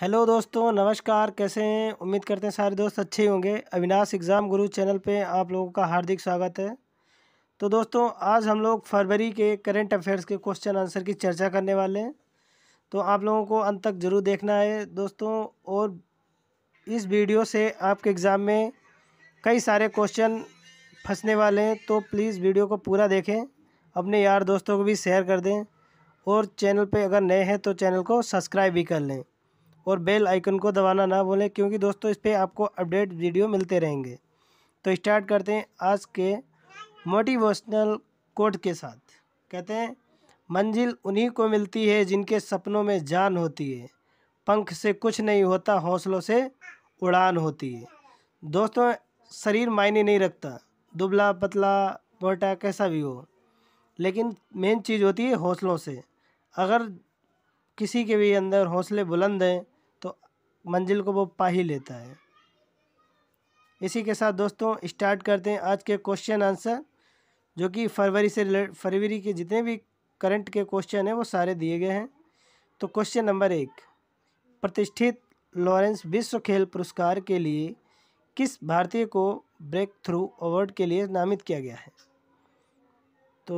hello दोस्तों नमस्कार कैसे हैं उम्मीद करते हैं सारे दोस्त अच्छे होंगे अविनाश एग्ज़ाम गुरु चैनल पे आप लोगों का हार्दिक स्वागत है तो दोस्तों आज हम लोग फरवरी के करंट अफेयर्स के क्वेश्चन आंसर की चर्चा करने वाले हैं तो आप लोगों को अंत तक ज़रूर देखना है दोस्तों और इस वीडियो से आपके एग्ज़ाम में कई सारे क्वेश्चन फंसने वाले हैं तो प्लीज़ वीडियो को पूरा देखें अपने यार दोस्तों को भी शेयर कर दें और चैनल पर अगर नए हैं तो चैनल को सब्सक्राइब भी कर लें और बेल आइकन को दबाना ना भूलें क्योंकि दोस्तों इस पर आपको अपडेट वीडियो मिलते रहेंगे तो स्टार्ट करते हैं आज के मोटिवेशनल कोट के साथ कहते हैं मंजिल उन्हीं को मिलती है जिनके सपनों में जान होती है पंख से कुछ नहीं होता हौसलों से उड़ान होती है दोस्तों शरीर मायने नहीं रखता दुबला पतला मोटा कैसा भी हो लेकिन मेन चीज़ होती है हौसलों से अगर किसी के भी अंदर हौसले बुलंद हैं मंजिल को वो पा ही लेता है इसी के साथ दोस्तों स्टार्ट करते हैं आज के क्वेश्चन आंसर जो कि फरवरी से फरवरी के जितने भी करंट के क्वेश्चन हैं वो सारे दिए गए हैं तो क्वेश्चन नंबर एक प्रतिष्ठित लॉरेंस विश्व खेल पुरस्कार के लिए किस भारतीय को ब्रेक थ्रू अवार्ड के लिए नामित किया गया है तो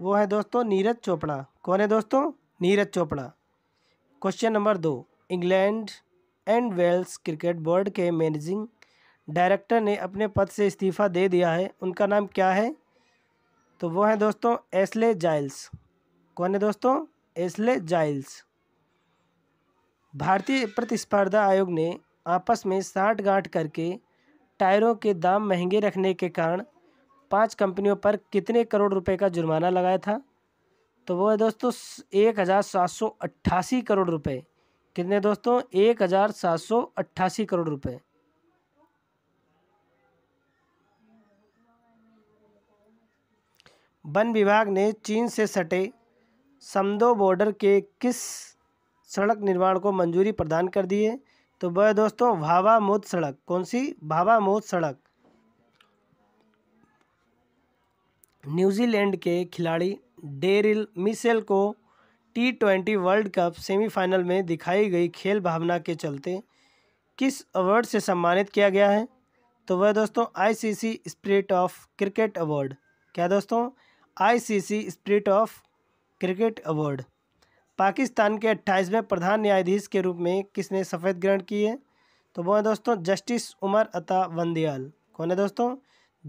वो है दोस्तों नीरज चोपड़ा कौन है दोस्तों नीरज चोपड़ा क्वेश्चन नंबर दो England and Wales cricket board के मैनेजिंग डायरेक्टर ने अपने पद से इस्तीफ़ा दे दिया है उनका नाम क्या है तो वो है दोस्तों एसले जाइल्स कौन है दोस्तों एसले जाइल्स भारतीय प्रतिस्पर्धा आयोग ने आपस में साठ गांठ करके टायरों के दाम महंगे रखने के कारण पांच कंपनियों पर कितने करोड़ रुपए का जुर्माना लगाया था तो वो है दोस्तों एक हज़ार सात सौ अट्ठासी करोड़ रुपए कितने दोस्तों एक हज़ार सात सौ अट्ठासी करोड़ रुपए वन विभाग ने चीन से सटे समदो बॉर्डर के किस सड़क निर्माण को मंजूरी प्रदान कर दी है तो वह दोस्तों भावा मोद सड़क कौन सी भावा मोद सड़क न्यूजीलैंड के खिलाड़ी डेरिल मिसेल को T twenty World Cup semifinal में दिखाई गई खेल भावना के चलते किस अवार्ड से सम्मानित किया गया है तो वह दोस्तों ICC spirit of cricket award क्या दोस्तों ICC spirit of cricket award Pakistan के अट्ठाईसवें प्रधान न्यायाधीश के रूप में किसने सफ़ेद ग्रहण की है तो वह दोस्तों जस्टिस उमर अता वंदियाल कौन है दोस्तों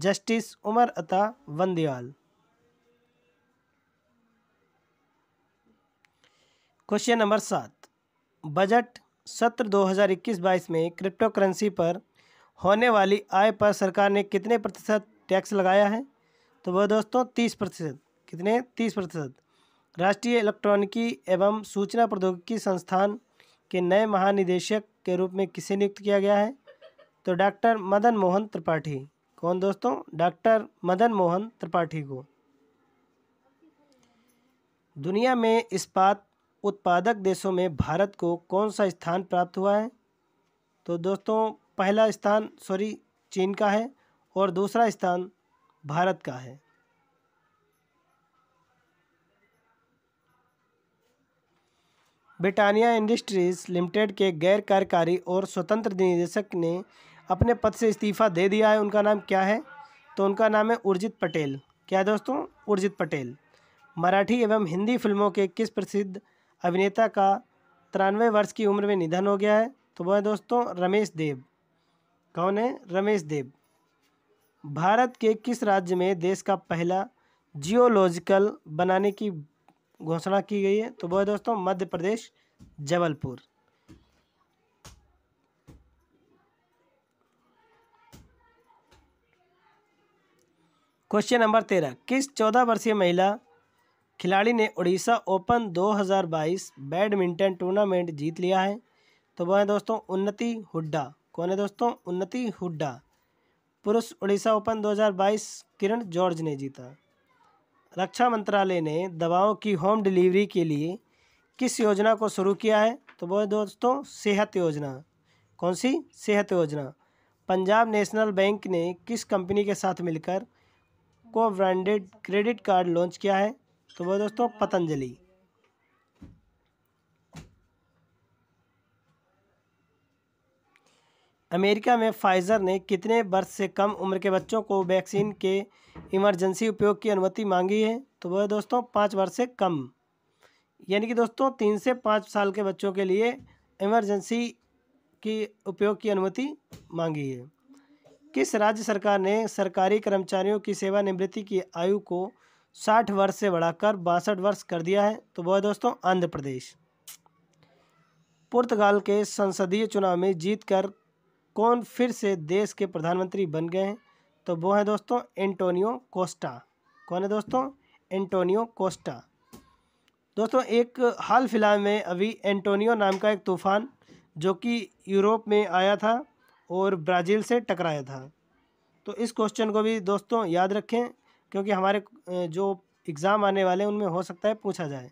justice Umar Ata Bandial question number सात बजट सत्र 2021-22 में क्रिप्टो करेंसी पर होने वाली आय पर सरकार ने कितने प्रतिशत टैक्स लगाया है तो वह दोस्तों तीस प्रतिशत कितने तीस प्रतिशत राष्ट्रीय इलेक्ट्रॉनिकी एवं सूचना प्रौद्योगिकी संस्थान के नए महानिदेशक के रूप में किसे नियुक्त किया गया है तो डॉक्टर मदन मोहन त्रिपाठी कौन दोस्तों डॉक्टर मदन मोहन त्रिपाठी को दुनिया में इस्पात उत्पादक देशों में भारत को कौन सा स्थान प्राप्त हुआ है तो दोस्तों पहला स्थान सॉरी चीन का है और दूसरा स्थान भारत का है ब्रिटानिया इंडस्ट्रीज लिमिटेड के गैर कार्यकारी और स्वतंत्र निदेशक ने अपने पद से इस्तीफा दे दिया है उनका नाम क्या है तो उनका नाम है उर्जित पटेल क्या दोस्तों उर्जित पटेल मराठी एवं हिंदी फिल्मों के किस प्रसिद्ध अभिनेता का तिरानवे वर्ष की उम्र में निधन हो गया है तो वह दोस्तों रमेश देव कौन है रमेश देव भारत के किस राज्य में देश का पहला जियोलॉजिकल बनाने की घोषणा की गई है तो वह दोस्तों मध्य प्रदेश जबलपुर क्वेश्चन नंबर तेरह किस चौदह वर्षीय महिला खिलाड़ी ने उड़ीसा ओपन 2022 बैडमिंटन टूर्नामेंट जीत लिया है तो वह है दोस्तों उन्नति हुड्डा कौन है दोस्तों उन्नति हुड्डा पुरुष उड़ीसा ओपन 2022 किरण जॉर्ज ने जीता रक्षा मंत्रालय ने दवाओं की होम डिलीवरी के लिए किस योजना को शुरू किया है तो वह दोस्तों सेहत योजना कौन सी सेहत योजना पंजाब नेशनल बैंक ने किस कंपनी के साथ मिलकर को ब्रांडेड क्रेडिट कार्ड लॉन्च किया है तो वो दोस्तों पतंजलि अमेरिका में फाइजर ने कितने वर्ष से कम उम्र के बच्चों को वैक्सीन के इमरजेंसी उपयोग की अनुमति मांगी है तो वह दोस्तों पाँच वर्ष से कम यानी कि दोस्तों तीन से पाँच साल के बच्चों के लिए इमरजेंसी की उपयोग की अनुमति मांगी है किस राज्य सरकार ने सरकारी कर्मचारियों की सेवानिवृत्ति की आयु को साठ वर्ष से बढ़ाकर बासठ वर्ष कर दिया है तो वह दोस्तों आंध्र प्रदेश पुर्तगाल के संसदीय चुनाव में जीतकर कौन फिर से देश के प्रधानमंत्री बन गए हैं तो वो है दोस्तों एंटोनियो कोस्टा कौन है दोस्तों एंटोनियो कोस्टा दोस्तों एक हाल फिलहाल में अभी एंटोनियो नाम का एक तूफ़ान जो कि यूरोप में आया था और ब्राज़ील से टकराया था तो इस क्वेश्चन को भी दोस्तों याद रखें क्योंकि हमारे जो एग्ज़ाम आने वाले हैं उनमें हो सकता है पूछा जाए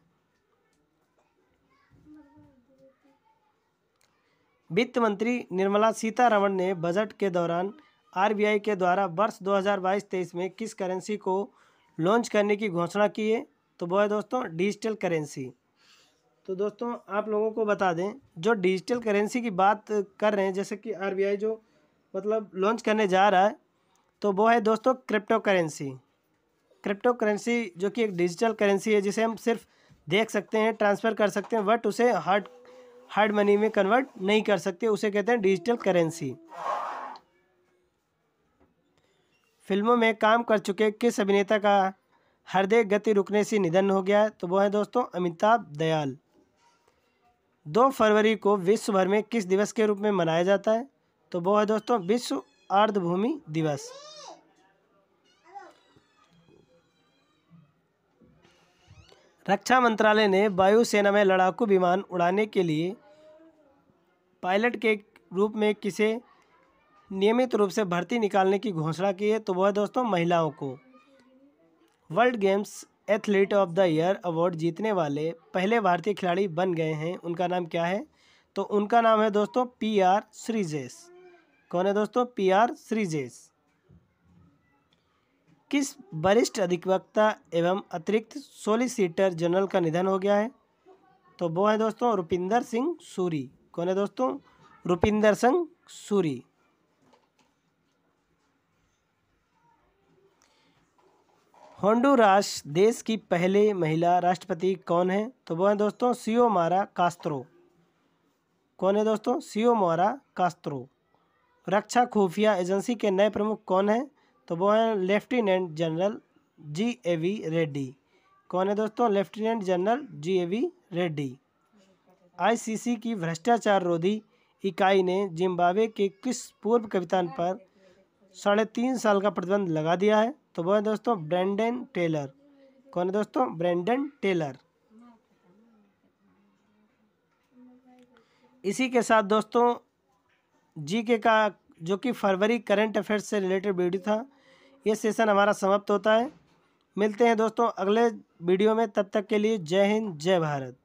वित्त मंत्री निर्मला सीतारमण ने बजट के दौरान आरबीआई के द्वारा वर्ष 2022-23 में किस करेंसी को लॉन्च करने की घोषणा की है तो वो है दोस्तों डिजिटल करेंसी तो दोस्तों आप लोगों को बता दें जो डिजिटल करेंसी की बात कर रहे हैं जैसे कि आरबीआई जो मतलब लॉन्च करने जा रहा है तो वो है दोस्तों क्रिप्टो करेंसी क्रिप्टो करेंसी जो कि एक डिजिटल करेंसी है जिसे हम सिर्फ देख सकते हैं ट्रांसफ़र कर सकते हैं बट उसे हार्ड हार्ड मनी में कन्वर्ट नहीं कर सकते उसे कहते हैं डिजिटल करेंसी फिल्मों में काम कर चुके किस अभिनेता का हृदय गति रुकने से निधन हो गया तो वो है दोस्तों अमिताभ दयाल दो फरवरी को विश्व भर में किस दिवस के रूप में मनाया जाता है तो वो है दोस्तों विश्व आर्द्रभूमि दिवस रक्षा मंत्रालय ने वायुसेना में लड़ाकू विमान उड़ाने के लिए पायलट के रूप में किसे नियमित रूप से भर्ती निकालने की घोषणा की है तो वह दोस्तों महिलाओं को world games athlete of the year award जीतने वाले पहले भारतीय खिलाड़ी बन गए हैं उनका नाम क्या है तो उनका नाम है दोस्तों पी आर श्रीजेश कौन है दोस्तों पी आर श्रीजेश किस वरिष्ठ अधिवक्ता एवं अतिरिक्त सोलिसिटर जनरल का निधन हो गया है तो वो है दोस्तों रुपिंदर सिंह सूरी कौन है दोस्तों रुपिंदर सिंह सूरी होंडुरास देश की पहले महिला राष्ट्रपति कौन है तो वो है दोस्तों सीओ मारा कास्त्रो कौन है दोस्तों सीओ मारा कास्त्रो रक्षा खुफिया एजेंसी के नए प्रमुख कौन है तो वो हैं lieutenant general G A V Reddy कौन है दोस्तों lieutenant general G A V Reddy ICC की भ्रष्टाचार रोधी इकाई ने जिम्बाब्वे के किस पूर्व कप्तान पर साढ़े तीन साल का प्रतिबंध लगा दिया है तो वो है दोस्तों ब्रेंडन टेलर कौन है दोस्तों ब्रेंडन टेलर इसी के साथ दोस्तों जी के का जो कि फरवरी करंट अफेयर्स से रिलेटेड वीडियो था ये सेशन हमारा समाप्त होता है मिलते हैं दोस्तों अगले वीडियो में तब तक के लिए जय हिंद जय भारत